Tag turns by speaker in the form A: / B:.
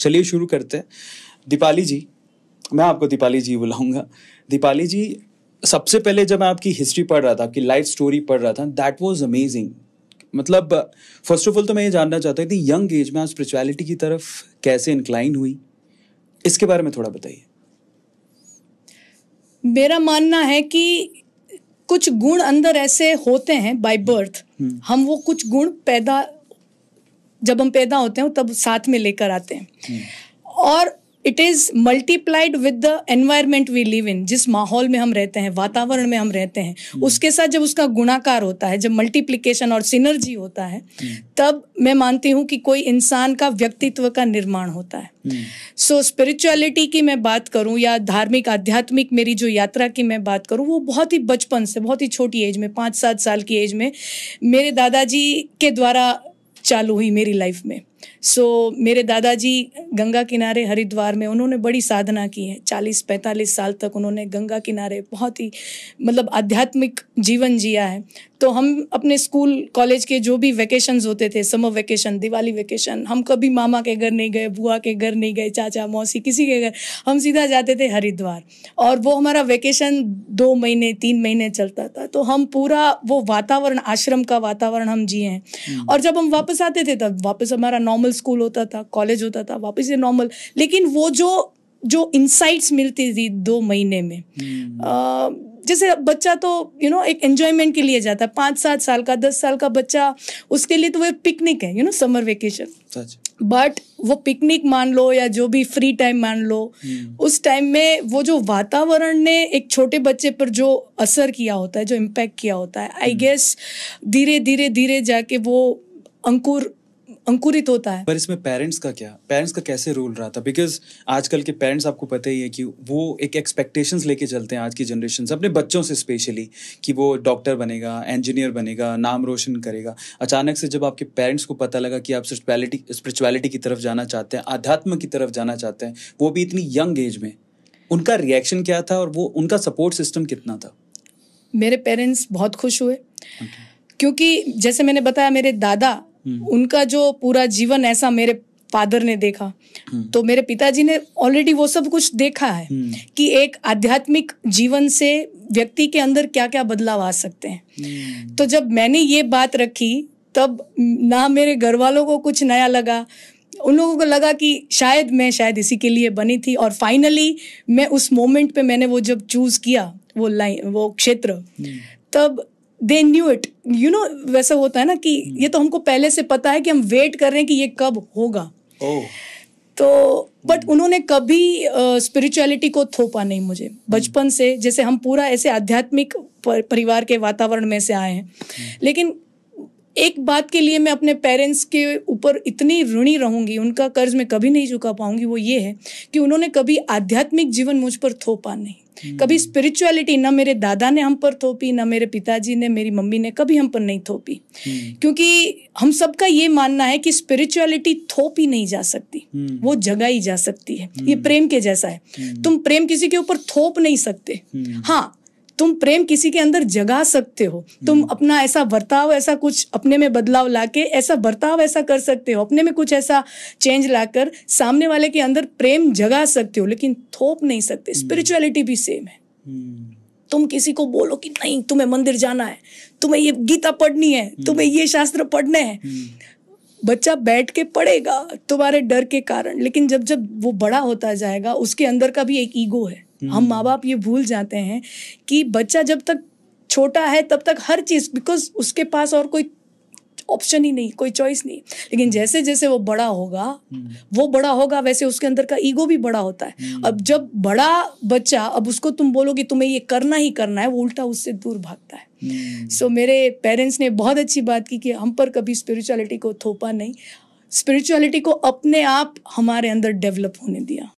A: चलिए शुरू करते हैं दीपाली जी मैं आपको दीपाली जी बुलाऊंगा दीपाली जी सबसे पहले जब मैं आपकी हिस्ट्री पढ़ रहा था आपकी लाइफ स्टोरी पढ़ रहा था दैट वॉज अमेजिंग मतलब फर्स्ट ऑफ ऑल तो मैं ये जानना चाहता हूँ कि यंग एज में आप स्पिरिचुअलिटी की तरफ कैसे इंक्लाइन हुई इसके बारे में थोड़ा बताइए
B: मेरा मानना है कि कुछ गुण अंदर ऐसे होते हैं बाय बर्थ हम्म। हम वो कुछ गुण पैदा जब हम पैदा होते हैं तब साथ में लेकर आते हैं हम्म। और it is multiplied with the environment we live in जिस माहौल में हम रहते हैं वातावरण में हम रहते हैं हम्म। उसके साथ जब उसका गुणाकार होता है जब मल्टीप्लीकेशन और सिनर्जी होता है हम्म। तब मैं मानती हूँ कि कोई इंसान का व्यक्तित्व का निर्माण होता है सो so, स्पिरिचुअलिटी की मैं बात करूँ या धार्मिक आध्यात्मिक मेरी जो यात्रा की मैं बात करूँ वो बहुत ही बचपन से बहुत ही छोटी एज में पाँच सात साल की एज में मेरे दादाजी के द्वारा चालू हुई मेरी लाइफ में सो so, मेरे दादाजी गंगा किनारे हरिद्वार में उन्होंने बड़ी साधना की है चालीस पैंतालीस साल तक उन्होंने गंगा किनारे बहुत ही मतलब आध्यात्मिक जीवन जिया है तो हम अपने स्कूल कॉलेज के जो भी वैकेशन होते थे समर वैकेशन दिवाली वैकेशन हम कभी मामा के घर नहीं गए बुआ के घर नहीं गए चाचा मौसी किसी के घर हम सीधा जाते थे हरिद्वार और वो हमारा वैकेशन दो महीने तीन महीने चलता था तो हम पूरा वो वातावरण आश्रम का वातावरण हम जिए हैं हम्म। और जब हम वापस आते थे तब वापस हमारा नॉर्मल स्कूल होता था कॉलेज होता था वापस ये नॉर्मल लेकिन वो जो जो इंसाइट्स मिलती थी दो महीने में hmm. uh, जैसे बच्चा तो यू you नो know, एक एन्जॉयमेंट के लिए जाता है पाँच सात साल का दस साल का बच्चा उसके लिए तो वो पिकनिक है you know summer vacation but वो पिकनिक मान लो या जो भी फ्री टाइम मान लो हम्म। उस टाइम में वो जो वातावरण ने एक छोटे बच्चे पर जो असर किया होता है जो इम्पैक्ट किया होता है आई गेस हम्म। धीरे धीरे धीरे जाके वो अंकुर अंकुरित होता है
A: पर इसमें पेरेंट्स का क्या पेरेंट्स का कैसे रोल रहा था बिकॉज आजकल के पेरेंट्स आपको पता ही है कि वो एक एक्सपेक्टेशंस लेके चलते हैं आज की जनरेशन अपने बच्चों से स्पेशली कि वो डॉक्टर बनेगा इंजीनियर बनेगा नाम रोशन करेगा अचानक से जब आपके पेरेंट्स को पता लगा कि आप स्पिरिचुअलिटी स्पिरिचुअलिटी की तरफ जाना चाहते हैं आध्यात्म की तरफ जाना चाहते हैं वो भी इतनी यंग एज में उनका रिएक्शन क्या था और वो उनका सपोर्ट सिस्टम कितना था
B: मेरे पेरेंट्स बहुत खुश हुए okay. क्योंकि जैसे मैंने बताया मेरे दादा हम्म। उनका जो पूरा जीवन ऐसा मेरे फादर ने देखा हम्म। तो मेरे पिताजी ने ऑलरेडी वो सब कुछ देखा है हम्म। कि एक आध्यात्मिक जीवन से व्यक्ति के अंदर क्या क्या बदलाव आ सकते हैं तो जब मैंने ये बात रखी तब ना मेरे घर वालों को कुछ नया लगा उन लोगों को लगा कि शायद मैं शायद इसी के लिए बनी थी और फाइनली मैं उस मोमेंट पे मैंने वो जब चूज किया वो लाइन वो क्षेत्र तब they knew it you know वैसा होता है ना कि ये तो हमको पहले से पता है कि हम वेट कर रहे हैं कि ये कब होगा oh. तो बट उन्होंने कभी स्पिरिचुअलिटी को थोपा नहीं मुझे बचपन से जैसे हम पूरा ऐसे आध्यात्मिक परिवार के वातावरण में से आए हैं लेकिन एक बात के लिए मैं अपने पेरेंट्स के ऊपर इतनी ऋणी रहूंगी उनका कर्ज मैं कभी नहीं चुका पाऊंगी वो ये है कि उन्होंने कभी आध्यात्मिक जीवन मुझ पर थोपा नहीं हम्म। कभी स्पिरिचुअलिटी ना मेरे दादा ने हम पर थोपी ना मेरे पिताजी ने मेरी मम्मी ने कभी हम पर नहीं थोपी हम्म। क्योंकि हम सबका ये मानना है कि स्पिरिचुअलिटी थोपी नहीं जा सकती हम्म। वो जगाई जा सकती है ये प्रेम के जैसा है तुम प्रेम किसी के ऊपर थोप नहीं सकते हाँ तुम प्रेम किसी के अंदर जगा सकते हो तुम हम्म। अपना ऐसा बर्ताव ऐसा कुछ अपने में बदलाव लाके ऐसा बर्ताव ऐसा कर सकते हो अपने में कुछ ऐसा चेंज लाकर सामने वाले के अंदर प्रेम जगा सकते हो लेकिन थोप नहीं सकते स्पिरिचुअलिटी हम्म। भी सेम है हम्म। तुम किसी को बोलो कि नहीं तुम्हें मंदिर जाना है तुम्हें ये गीता पढ़नी है तुम्हें ये शास्त्र पढ़ने हैं बच्चा बैठ के पढ़ेगा तुम्हारे डर के कारण लेकिन जब जब वो बड़ा होता जाएगा उसके अंदर का भी एक ईगो है हम हम्म। माँ बाप ये भूल जाते हैं कि बच्चा जब तक छोटा है तब तक हर चीज़ बिकॉज उसके पास और कोई ऑप्शन ही नहीं कोई चॉइस नहीं लेकिन हम्म। जैसे जैसे वो बड़ा होगा हम्म। वो बड़ा होगा वैसे उसके अंदर का ईगो भी बड़ा होता है अब जब बड़ा बच्चा अब उसको तुम बोलो कि तुम्हें ये करना ही करना है वो उल्टा उससे दूर भागता है सो so, मेरे पेरेंट्स ने बहुत अच्छी बात की कि हम पर कभी स्पिरिचुअलिटी को थोपा नहीं स्पिरिचुअलिटी को अपने आप हमारे अंदर डेवलप होने दिया